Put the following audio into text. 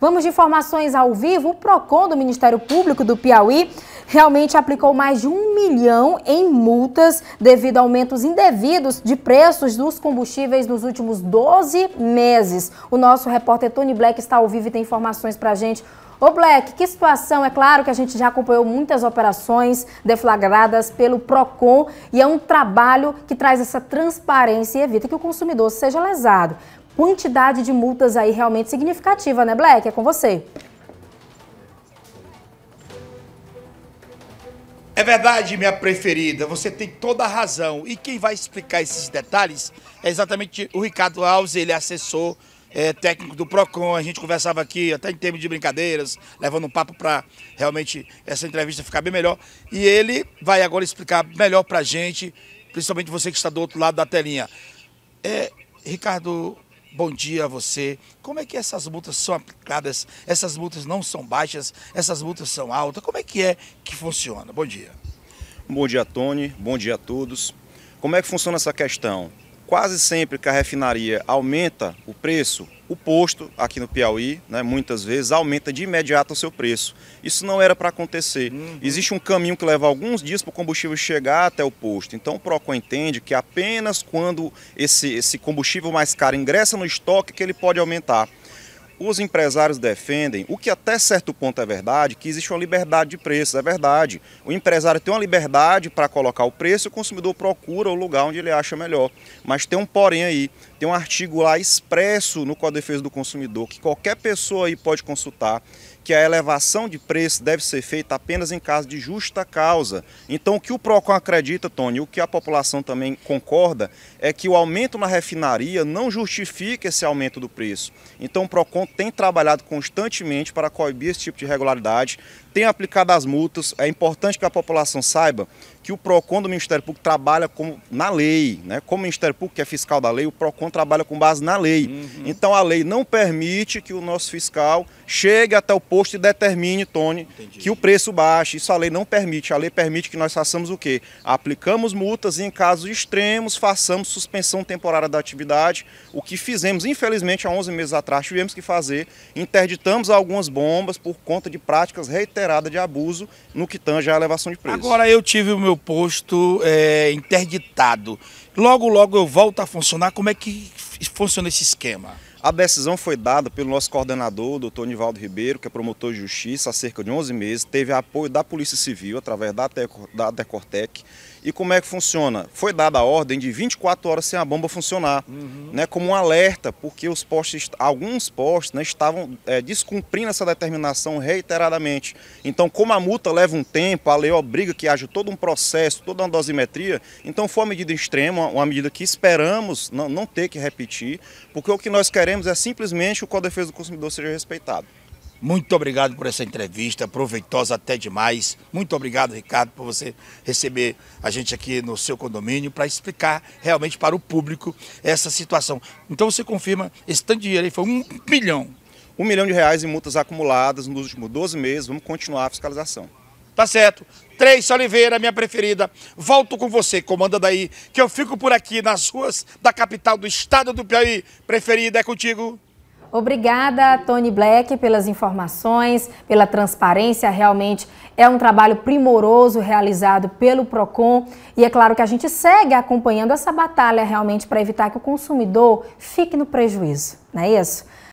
Vamos de informações ao vivo. O PROCON do Ministério Público do Piauí realmente aplicou mais de um milhão em multas devido a aumentos indevidos de preços dos combustíveis nos últimos 12 meses. O nosso repórter Tony Black está ao vivo e tem informações para a gente. Ô Black, que situação? É claro que a gente já acompanhou muitas operações deflagradas pelo PROCON e é um trabalho que traz essa transparência e evita que o consumidor seja lesado quantidade de multas aí realmente significativa, né, Black? É com você. É verdade, minha preferida, você tem toda a razão. E quem vai explicar esses detalhes é exatamente o Ricardo Alves, ele é assessor é, técnico do PROCON, a gente conversava aqui até em termos de brincadeiras, levando um papo para realmente essa entrevista ficar bem melhor. E ele vai agora explicar melhor para a gente, principalmente você que está do outro lado da telinha. É, Ricardo, Bom dia a você. Como é que essas multas são aplicadas? Essas multas não são baixas? Essas multas são altas? Como é que é que funciona? Bom dia. Bom dia, Tony. Bom dia a todos. Como é que funciona essa questão? Quase sempre que a refinaria aumenta o preço, o posto aqui no Piauí, né, muitas vezes, aumenta de imediato o seu preço. Isso não era para acontecer. Uhum. Existe um caminho que leva alguns dias para o combustível chegar até o posto. Então o PROCON entende que apenas quando esse, esse combustível mais caro ingressa no estoque que ele pode aumentar os empresários defendem, o que até certo ponto é verdade, que existe uma liberdade de preços, é verdade. O empresário tem uma liberdade para colocar o preço, o consumidor procura o lugar onde ele acha melhor. Mas tem um porém aí, tem um artigo lá expresso no Código de Defesa do Consumidor, que qualquer pessoa aí pode consultar, que a elevação de preço deve ser feita apenas em caso de justa causa. Então o que o PROCON acredita, Tony, o que a população também concorda, é que o aumento na refinaria não justifica esse aumento do preço. Então o PROCON tem trabalhado constantemente para coibir esse tipo de irregularidade, tem aplicado as multas. É importante que a população saiba que o PROCON do Ministério Público trabalha com, na lei. Né? Como o Ministério Público que é fiscal da lei, o PROCON trabalha com base na lei. Uhum. Então a lei não permite que o nosso fiscal chegue até o posto e determine, Tony, Entendi. que o preço baixe. Isso a lei não permite. A lei permite que nós façamos o quê? Aplicamos multas e em casos extremos façamos suspensão temporária da atividade, o que fizemos, infelizmente, há 11 meses atrás tivemos que fazer. Interditamos algumas bombas por conta de práticas reiteradas reiterada de abuso no que tange à elevação de preços. Agora eu tive o meu posto é, interditado. Logo, logo eu volto a funcionar. Como é que funciona esse esquema? A decisão foi dada pelo nosso coordenador, doutor Nivaldo Ribeiro, que é promotor de justiça, há cerca de 11 meses, teve apoio da Polícia Civil, através da, Teco, da Decortec. E como é que funciona? Foi dada a ordem de 24 horas sem a bomba funcionar, uhum. né, como um alerta, porque os postes, alguns postes né, estavam é, descumprindo essa determinação reiteradamente. Então, como a multa leva um tempo, a lei obriga que haja todo um processo, toda uma dosimetria, então foi uma medida extrema, uma medida que esperamos não, não ter que repetir, porque o que nós queremos queremos é simplesmente que o Código de Defesa do Consumidor seja respeitado. Muito obrigado por essa entrevista, proveitosa até demais. Muito obrigado, Ricardo, por você receber a gente aqui no seu condomínio para explicar realmente para o público essa situação. Então você confirma, esse tanto de dinheiro aí foi um milhão. Um milhão de reais em multas acumuladas nos últimos 12 meses. Vamos continuar a fiscalização. Tá certo? Três Oliveira, minha preferida. Volto com você, comanda daí, que eu fico por aqui nas ruas da capital do estado do Piauí. Preferida é contigo. Obrigada, Tony Black, pelas informações, pela transparência. Realmente é um trabalho primoroso realizado pelo PROCON. E é claro que a gente segue acompanhando essa batalha realmente para evitar que o consumidor fique no prejuízo. Não é isso?